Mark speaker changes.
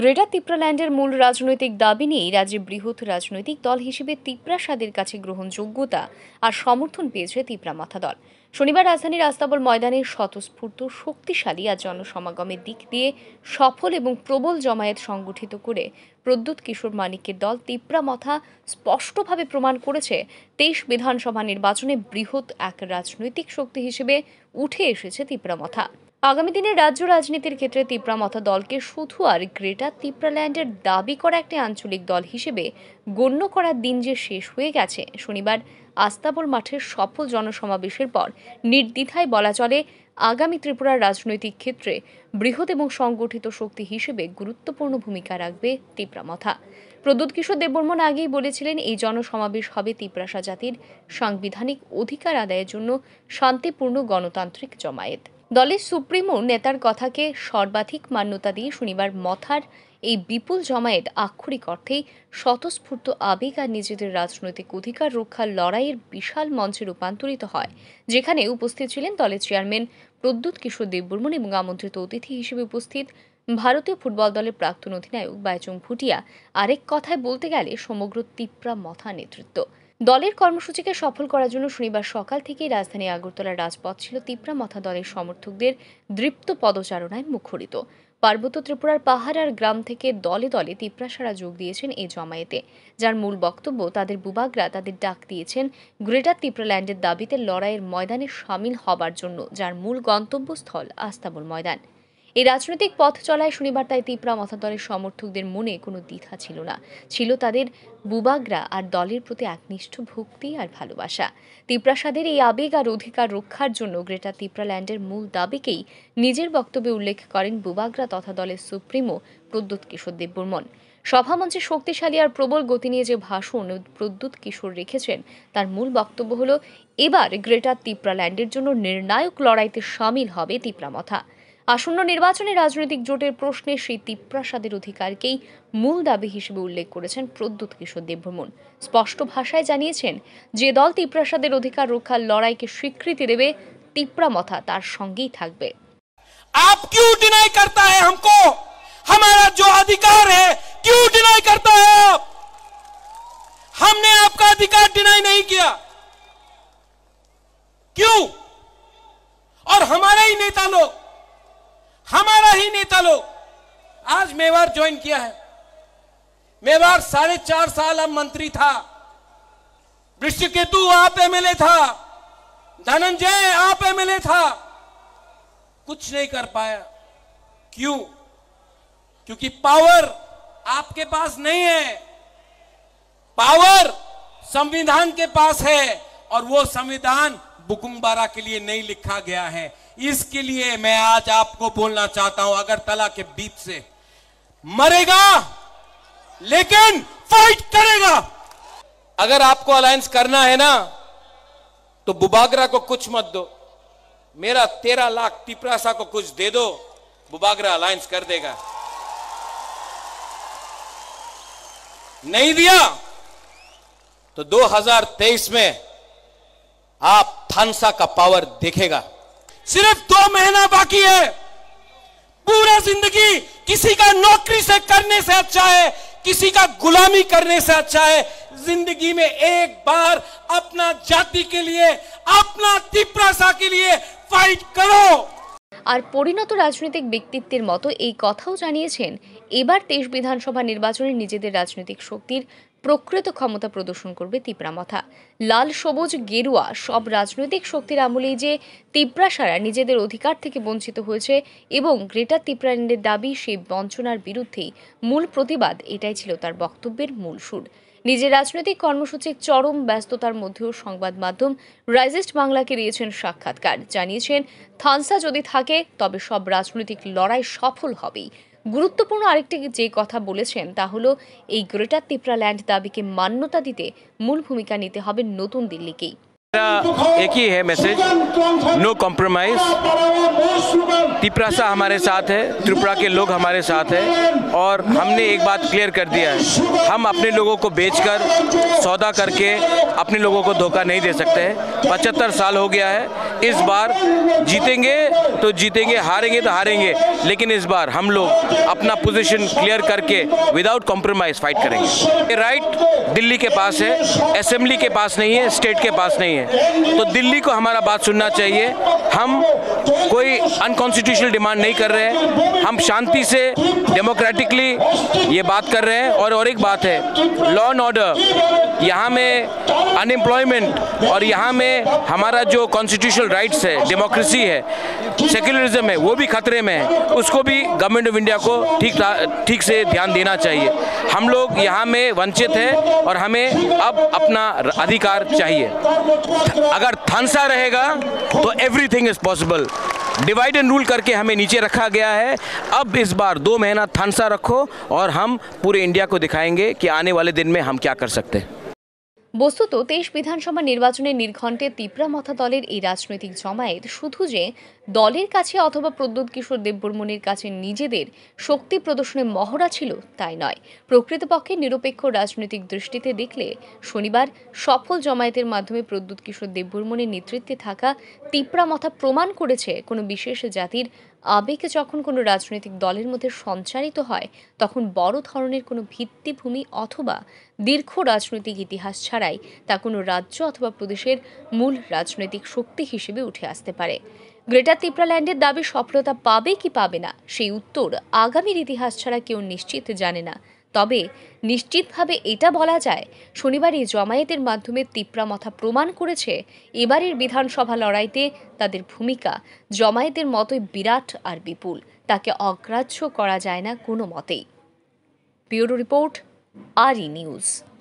Speaker 1: greater তিপ্রাল্যান্ডের মূল রাজনৈতিক দাবি নিয়েই রাজ্যে বৃহৎ রাজনৈতিক দল হিসেবে তিপ্রাসাদের কাছে গ্রহণযোগ্যতা আর সমর্থন পেয়েছে তিপ্রা মাথা দল শনিবার রাজধানীর আস্তাবল ময়দানে স্বতঃস্ফূর্ত শক্তিশালী আর জনসমাগমের দিক দিয়ে সফল এবং প্রবল জমায়েত সংগঠিত করে প্রদ্যুৎ কিশোর মানিকের দল তিপ্রা মথা স্পষ্টভাবে প্রমাণ করেছে তেইশ বিধানসভা নির্বাচনে বৃহৎ এক রাজনৈতিক শক্তি হিসেবে উঠে এসেছে তিপ্রা মথা আগামী দিনে রাজ্য রাজনীতির ক্ষেত্রে তিপ্রা মথা দলকে শুধু আর গ্রেটার তিপ্রাল্যান্ডের দাবি করা একটি আঞ্চলিক দল হিসেবে গণ্য করার দিন যে শেষ হয়ে গেছে শনিবার আস্তাবল মাঠের সফল জনসমাবেশের পর নির্দ্বিধায় বলা চলে আগামী ত্রিপুরার রাজনৈতিক ক্ষেত্রে বৃহৎ এবং সংগঠিত শক্তি হিসেবে গুরুত্বপূর্ণ ভূমিকা রাখবে তিপ্রা মথা প্রদ্যুৎ কিশোর দেববর্মন আগেই বলেছিলেন এই জনসমাবেশ হবে তিপ্রাসা জাতির সাংবিধানিক অধিকার আদায়ের জন্য শান্তিপূর্ণ গণতান্ত্রিক জমায়েত দলের সুপ্রিমো নেতার কথাকে সর্বাধিক মান্যতা দিয়ে শনিবার মথার এই বিপুল জমায়েত আক্ষরিক অর্থেই স্বতঃস্ফূর্ত আবেগ আর নিজেদের রাজনৈতিক অধিকার রক্ষার লড়াইয়ের বিশাল মঞ্চে রূপান্তরিত হয় যেখানে উপস্থিত ছিলেন দলের চেয়ারম্যান প্রদ্যুৎ কিশোর দেববর্মন এবং আমন্ত্রিত অতিথি হিসেবে উপস্থিত ভারতীয় ফুটবল দলের প্রাক্তন অধিনায়ক বাইচুং ভুটিয়া আরেক কথায় বলতে গেলে সমগ্র তিপ্রা মথা নেতৃত্ব দলের কর্মসূচিকে সফল করার জন্য শনিবার সকাল থেকেই রাজধানী আগরতলার রাজপথ ছিল তীব্রা মথা দলের সমর্থকদের দৃপ্ত পদচারণায় মুখরিত পার্বত্য ত্রিপুরার পাহাড় আর গ্রাম থেকে দলে দলে সারা যোগ দিয়েছেন এই জমায়েতে যার মূল বক্তব্য তাদের বুবাগরা তাদের ডাক দিয়েছেন গ্রেটার তিপ্রাল্যান্ডের দাবিতে লড়াইয়ের ময়দানে সামিল হবার জন্য যার মূল গন্তব্যস্থল আস্তাবল ময়দান এই রাজনৈতিক পথ চলায় শনিবার তাই তিপ্রা দলের সমর্থকদের মনে কোনো দ্বিধা ছিল না ছিল তাদের বুবাগরা আর দলের প্রতি একনিষ্ঠ ভক্তি আর ভালোবাসা তিপ্রাসাদের এই আবেগ আর অধিকার রক্ষার জন্য গ্রেটা তিপ্রাল্যান্ডের মূল দাবিকেই নিজের বক্তব্যে উল্লেখ করেন বুবাগরা তথা দলের সুপ্রিমো প্রদ্যুৎ কিশোর দেববর্মন সভামঞ্চে শক্তিশালী আর প্রবল গতি নিয়ে যে ভাষণ প্রদ্যুৎ কিশোর রেখেছেন তার মূল বক্তব্য হল এবার গ্রেটার তিপ্রাল্যান্ডের জন্য নির্ণায়ক লড়াইতে সামিল হবে তিপ্রামথা আসন্ন নির্বাচনে রাজনৈতিক জোটের প্রশ্নে সেই তিপ্রাসাদের অধিকারকেই মূল দাবি হিসেবে উল্লেখ করেছেন প্রদ্যুৎ কিশোর দেবভ্রমণ স্পষ্ট ভাষায় জানিয়েছেন যে দল তিপ্রাসাদের অধিকার রক্ষার লড়াইকে স্বীকৃতি দেবে তিপ্রা মথা তার সঙ্গেই থাকবে
Speaker 2: আপ क्यों डिनाई करता है हमको हमारा जो अधिकार है क्यों डिनाई करता है आप हमने आपका अधिकार डिनाई और हमारे ही नेता लोग हमारा ही नेता लोग आज मेवार ज्वाइन किया है मेवार साढ़े चार साल अब मंत्री था केतु आप एमएलए था धनंजय आप एमएलए था कुछ नहीं कर पाया क्यों क्योंकि पावर आपके पास नहीं है पावर संविधान के पास है और वो संविधान बुकुम्बारा के लिए नहीं लिखा गया है इसके लिए मैं आज आपको बोलना चाहता हूं अगर तला के बीच से मरेगा लेकिन फाइट करेगा अगर आपको अलायंस करना है ना तो बुबागरा को कुछ मत दो मेरा तेरह लाख तिपरासा को कुछ दे दो बुबागरा अलायंस कर देगा नहीं दिया तो 2023 में आप थानसा का पावर देखेगा सिर्फ दो महीना बाकी है पूरा जिंदगी किसी का नौकरी से करने से अच्छा है किसी का गुलामी करने से अच्छा है जिंदगी में एक बार अपना जाति के लिए अपना तिप्रासा के लिए फाइट
Speaker 1: करो আর পরিণত রাজনৈতিক ব্যক্তিত্বের মতো এই কথাও জানিয়েছেন এবার তেইশ বিধানসভা নির্বাচনে নিজেদের রাজনৈতিক শক্তির প্রকৃত ক্ষমতা প্রদর্শন করবে মথা লাল সবুজ গেরুয়া সব রাজনৈতিক শক্তির আমলেই যে সারা নিজেদের অধিকার থেকে বঞ্চিত হয়েছে এবং গ্রেটার তিপ্রাল্যান্ডের দাবি সেই বঞ্চনার বিরুদ্ধেই মূল প্রতিবাদ এটাই ছিল তার বক্তব্যের মূল সুর নিজের রাজনৈতিক কর্মসূচির চরম ব্যস্ততার মধ্যেও সংবাদ মাধ্যম রাইজেস্ট বাংলাকে দিয়েছেন সাক্ষাৎকার জানিয়েছেন থানসা যদি থাকে তবে সব রাজনৈতিক লড়াই সফল হবেই গুরুত্বপূর্ণ আরেকটি যে কথা বলেছেন তা হলো এই গ্রেটার তিপ্রা ল্যান্ড দাবিকে মান্যতা দিতে মূল ভূমিকা নিতে হবে নতুন দিল্লিকেই
Speaker 2: एक ही है मैसेज नो कॉम्प्रोमाइज तिपरासा हमारे साथ है त्रिपुरा के लोग हमारे साथ है और हमने एक बात क्लियर कर दिया है हम अपने लोगों को बेचकर सौदा करके अपने लोगों को धोखा नहीं दे सकते हैं पचहत्तर साल हो गया है इस बार जीतेंगे तो जीतेंगे हारेंगे तो हारेंगे लेकिन इस बार हम लोग अपना पोजीशन क्लियर करके विदाउट कॉम्प्रोमाइज फाइट करेंगे ये राइट दिल्ली के पास है असेंबली के पास नहीं है स्टेट के पास नहीं है तो दिल्ली को हमारा बात सुनना चाहिए हम कोई अनकॉन्स्टिट्यूशनल डिमांड नहीं कर रहे हैं हम शांति से डेमोक्रेटिकली ये बात कर रहे हैं और और एक बात है लॉ एंड ऑर्डर यहाँ में अनएम्प्लॉयमेंट और यहाँ में हमारा जो कॉन्स्टिट्यूशनल राइट्स है डेमोक्रेसी है सेक्युलरिज्म है वो भी खतरे में है उसको भी गवर्नमेंट ऑफ इंडिया को ठीक ठीक से ध्यान देना चाहिए हम लोग यहाँ में वंचित हैं और हमें अब अपना अधिकार चाहिए अगर थनसा रहेगा तो everything is possible divide and rule करके हमें नीचे रखा गया है अब इस बार दो महीना थानसा रखो और हम पूरे इंडिया को दिखाएंगे कि आने वाले दिन में हम क्या कर सकते हैं
Speaker 1: বস্তুত তেইশ বিধানসভা নির্বাচনের নির্ঘণ্টে তিপ্রা মথা দলের এই রাজনৈতিক জমায়েত শুধু যে দলের কাছে অথবা প্রদ্যুৎ কিশোর দেববর্মনের কাছে নিজেদের শক্তি প্রদর্শনের মহড়া ছিল তাই নয় প্রকৃতপক্ষে নিরপেক্ষ রাজনৈতিক দৃষ্টিতে দেখলে শনিবার সফল জমায়েতের মাধ্যমে প্রদ্যুৎ কিশোর দেববর্মনের নেতৃত্বে থাকা তিপ্রা মথা প্রমাণ করেছে কোনো বিশেষ জাতির আবেগ যখন কোনো রাজনৈতিক দলের মধ্যে সঞ্চারিত হয় তখন বড় ধরনের কোনো ভিত্তিভূমি অথবা দীর্ঘ রাজনৈতিক ইতিহাস ছাড়াই তা কোনো রাজ্য অথবা প্রদেশের মূল রাজনৈতিক শক্তি হিসেবে উঠে আসতে পারে গ্রেটার ত্রিপ্রাল্যান্ডের দাবি সফলতা পাবে কি পাবে না সেই উত্তর আগামীর ইতিহাস ছাড়া কেউ নিশ্চিত জানে না তবে নিশ্চিতভাবে এটা বলা যায় শনিবারই জমায়েতের মাধ্যমে তিপ্রা মথা প্রমাণ করেছে এবারের বিধানসভা লড়াইতে তাদের ভূমিকা জমায়েতের মতোই বিরাট আর বিপুল তাকে অগ্রাহ্য করা যায় না কোনো মতেই ব্যুরো রিপোর্ট আর ই নিউজ